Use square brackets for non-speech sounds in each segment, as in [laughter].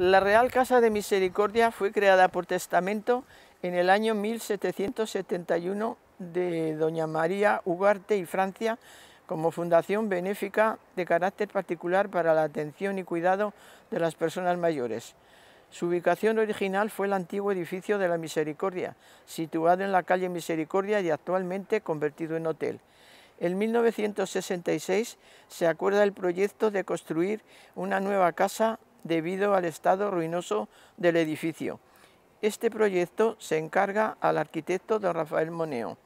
La Real Casa de Misericordia fue creada por testamento en el año 1771 de doña María Ugarte y Francia como fundación benéfica de carácter particular para la atención y cuidado de las personas mayores. Su ubicación original fue el antiguo edificio de la Misericordia, situado en la calle Misericordia y actualmente convertido en hotel. En 1966 se acuerda el proyecto de construir una nueva casa debido al estado ruinoso del edificio. Este proyecto se encarga al arquitecto don Rafael Moneo.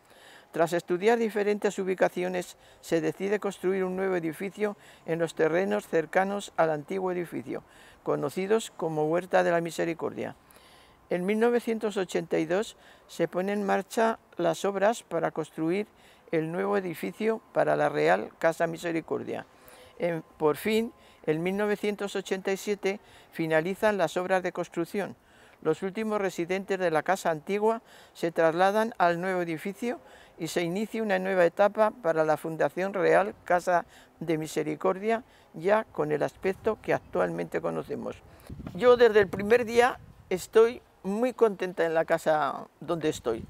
Tras estudiar diferentes ubicaciones, se decide construir un nuevo edificio en los terrenos cercanos al antiguo edificio, conocidos como Huerta de la Misericordia. En 1982 se ponen en marcha las obras para construir el nuevo edificio para la Real Casa Misericordia. En, por fin, en 1987 finalizan las obras de construcción. Los últimos residentes de la casa antigua se trasladan al nuevo edificio y se inicia una nueva etapa para la Fundación Real Casa de Misericordia, ya con el aspecto que actualmente conocemos. Yo desde el primer día estoy muy contenta en la casa donde estoy.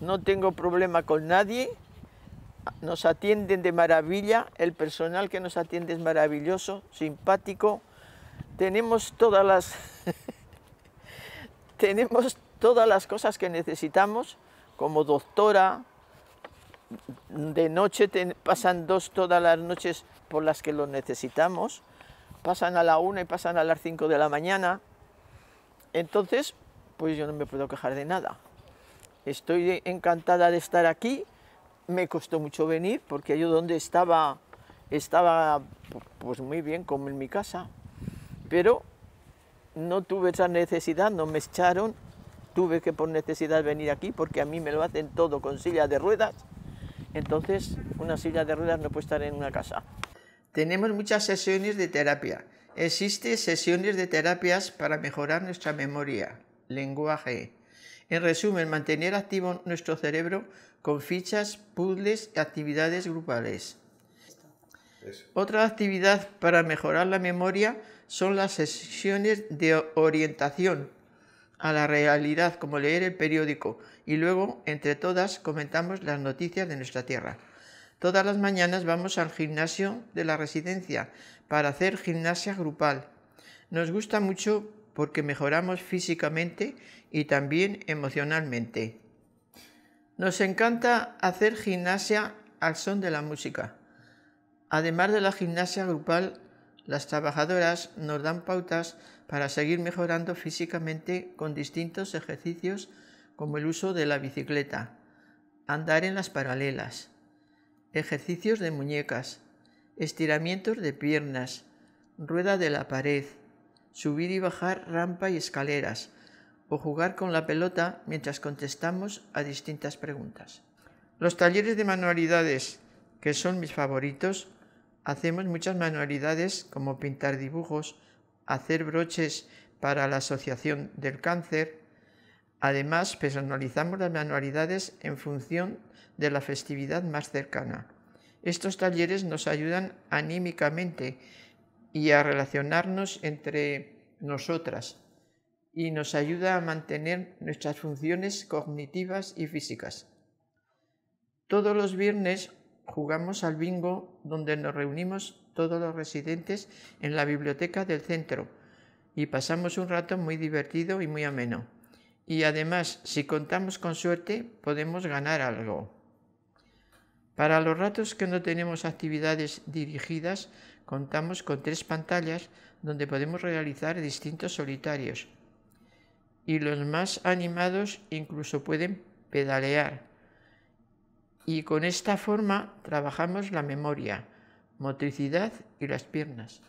No tengo problema con nadie, nos atienden de maravilla, el personal que nos atiende es maravilloso, simpático. Tenemos todas las, [laughs] tenemos todas las cosas que necesitamos, como doctora, de noche pasan dos todas las noches por las que lo necesitamos, pasan a la una y pasan a las cinco de la mañana, entonces pues yo no me puedo quejar de nada. Estoy encantada de estar aquí, me costó mucho venir porque yo donde estaba, estaba pues muy bien como en mi casa, pero no tuve esa necesidad, no me echaron, tuve que por necesidad venir aquí porque a mí me lo hacen todo con silla de ruedas, entonces una silla de ruedas no puede estar en una casa. Tenemos muchas sesiones de terapia. Existen sesiones de terapias para mejorar nuestra memoria, lenguaje, en resumen, mantener activo nuestro cerebro con fichas, puzzles y actividades grupales. Otra actividad para mejorar la memoria son las sesiones de orientación a la realidad, como leer el periódico, y luego, entre todas, comentamos las noticias de nuestra tierra. Todas las mañanas vamos al gimnasio de la residencia para hacer gimnasia grupal. Nos gusta mucho porque mejoramos físicamente y también emocionalmente. Nos encanta hacer gimnasia al son de la música. Además de la gimnasia grupal, las trabajadoras nos dan pautas para seguir mejorando físicamente con distintos ejercicios como el uso de la bicicleta, andar en las paralelas, ejercicios de muñecas, estiramientos de piernas, rueda de la pared, subir y bajar rampa y escaleras, o jugar con la pelota mientras contestamos a distintas preguntas. Los talleres de manualidades, que son mis favoritos, hacemos muchas manualidades como pintar dibujos, hacer broches para la Asociación del Cáncer. Además, personalizamos las manualidades en función de la festividad más cercana. Estos talleres nos ayudan anímicamente y a relacionarnos entre nosotras y nos ayuda a mantener nuestras funciones cognitivas y físicas. Todos los viernes jugamos al bingo donde nos reunimos todos los residentes en la biblioteca del centro y pasamos un rato muy divertido y muy ameno. Y además, si contamos con suerte, podemos ganar algo. Para los ratos que no tenemos actividades dirigidas, contamos con tres pantallas donde podemos realizar distintos solitarios. Y los más animados incluso pueden pedalear. Y con esta forma trabajamos la memoria, motricidad y las piernas.